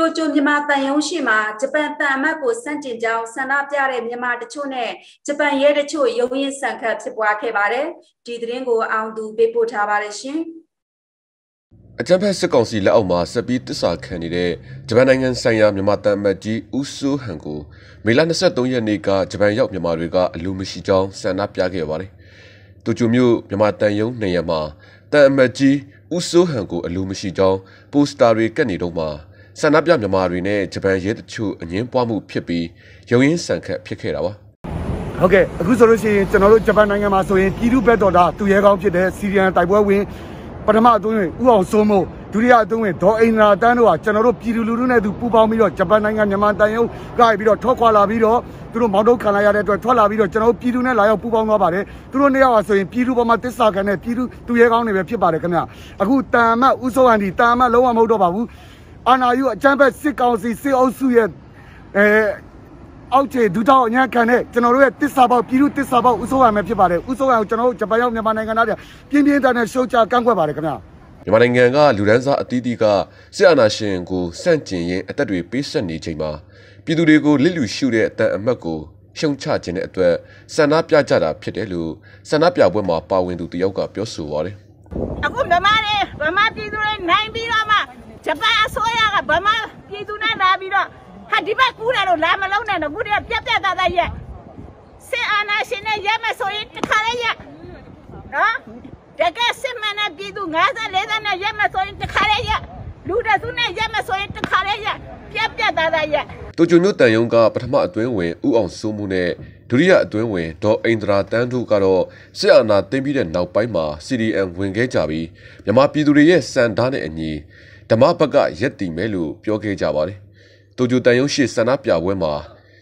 တိုကျိုမြန်မာတန်ယုံရှိမှာဂျပန်တန်အမတ်ကိုစန့်တင်ကြောင်းဆန္ဒပြတဲ့မြန်မာတချို့နဲ့ဂျပန်ရဲတချို့ရုံးရင်ဆန်ခတ်ဖြစ်ပွားခဲ့ပါတယ်။ဒီသတင်းကိုအောင်သူပေးပို့ထားပါတယ်ရှင်။အကြံဖက်စစ်ကောင်စီလက်အောက်မှာဆက်ပြီးတစ္ဆာခံနေတဲ့ဂျပန်နိုင်ငံဆိုင်ရာမြန်မာတန်အမတ်ကြီးဦးစိုးဟန်ကိုမေလ23ရက်နေ့ကဂျပန်ရောက်မြန်မာတွေကအလိုမရှိကြောင်းဆန္ဒပြခဲ့ပါတယ်။တိုကျိုမြို့မြန်မာတန်ယုံနေရာမှာတန်အမတ်ကြီးဦးစိုးဟန်ကိုအလိုမရှိကြောင်းပိုစတာတွေကပ်နေတော့မှာဆန္ဒပြမြန်မာတွေနဲ့ဂျပန်ရဲတချို့အငင်းပွားမှုဖြစ်ပြီးရုံရင်းဆန်ခတ်ဖြစ်ခဲ့တာပါဟုတ်ကဲ့အခုဆိုလို့ရှိရင်ကျွန်တော်တို့ဂျပန်နိုင်ငံမှာဆိုရင်ပြည်သူ့ဘက်တော်သားသူရဲကောင်းဖြစ်တဲ့စီရီယန်တိုက်ပွဲဝင်ပထမအသွင်းဝင်ဥအောင်စိုးမိုးဒုတိယအသွင်းဝင်ဒေါ်အိန္ဒရာတန်းတို့ဟာကျွန်တော်တို့ပြည်သူလူထုနဲ့သူပူးပေါင်းပြီးတော့ဂျပန်နိုင်ငံမြန်မာတန်ရုပ်ကပြီးတော့ထွက်ခွာလာပြီးတော့သူတို့မောင်းတုတ်ခံလာရတဲ့အတွက်ထွက်လာပြီးတော့ကျွန်တော်တို့ပြည်သူနဲ့လာရောက်ပူးပေါင်းသွားပါတယ်သူတို့နှစ်ယောက်ဟာဆိုရင်ပြည်သူပေါ်မှာတစ္ဆာခံတဲ့ပြည်သူသူရဲကောင်းတွေပဲဖြစ်ပါတယ်ခင်ဗျအခုတာမတ်ဥစိုးဟန်ဒီတာမတ်လုံးဝမဟုတ်တော့ပါဘူးအာနာယူအကြမ်းဖက်စစ်ကောင်စီစစ်အုပ်စုရဲ့အဲအောက်ခြေဒုတောက်အညာခံတဲ့ကျွန်တော်တို့ရဲ့တစ္ဆာပေါက်ပြည်သူတစ္ဆာပေါက်ဥဆုံးရမယ်ဖြစ်ပါတယ်ဥဆုံးရအောင်ကျွန်တော်တို့ဂျပန်ရောက်မြန်မာနိုင်ငံသားတွေပြင်းပြင်းထန်ထန်ရှုတ်ချကန့်ကွက်ပါတယ်ခင်ဗျာမြန်မာနိုင်ငံကလူဒန်းစားအသီးသီးကစစ်အာဏာရှင်ကိုစန့်ကျင်ရင်အသက်တွေပေးဆက်နေချိန်မှာပြည်သူတွေကိုလစ်လျူရှုတဲ့အတန်အမတ်ကိုရှုံချခြင်းတဲ့အတွက်ဆန္ဒပြကြတာဖြစ်တယ်လို့ဆန္ဒပြပွဲမှာပါဝင်သူတယောက်ကပြောဆိုပါတယ်အခုမြမတွေမြမဒီဘက်ကူးတာတော့လာမလုံးနဲ့တော့ခုတည်းကပြက်ပြက်သားသားရက်စစ်အာဏာရှင်နဲ့ရက်မယ်ဆိုရင်တခါလေးရက်နော်တကယ်စစ်မှန်တဲ့ပြည်သူ50 40နဲ့ရက်မယ်ဆိုရင်တခါလေးရက်လူတစုနဲ့ရက်မယ်ဆိုရင်တခါလေးရက်ပြက်ပြက်သားသားရက်တူကျုံမြို့တန်ယုံကပထမအတွင်းဝင်ဥအောင်စိုးမှုနဲ့ဒုတိယအတွင်းဝင်ဒေါ်အိန္ဒြာတန်းတို့ကတော့စစ်အာဏာသိမ်းပြီးတဲ့နောက်ပိုင်းမှာ CDM ဝင်ခဲ့ကြပြီးမြမပြည်သူတွေရဲ့စံဓာတ်နဲ့အညီဓမ္မဘက်ကရက်တည်မယ်လို့ပြောခဲ့ကြပါတယ်တိုကျိုတန်ရုံးရှိဆန္ဒပြပွဲမှာ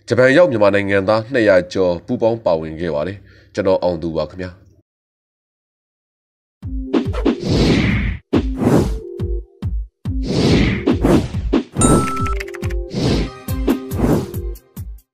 ဂျပန်ရောက်မြန်မာနိုင်ငံသား200ကျော်ပူးပေါင်းပါဝင်ခဲ့ပါတယ်ကျွန်တော်အောင်သူပါခင်ဗျာ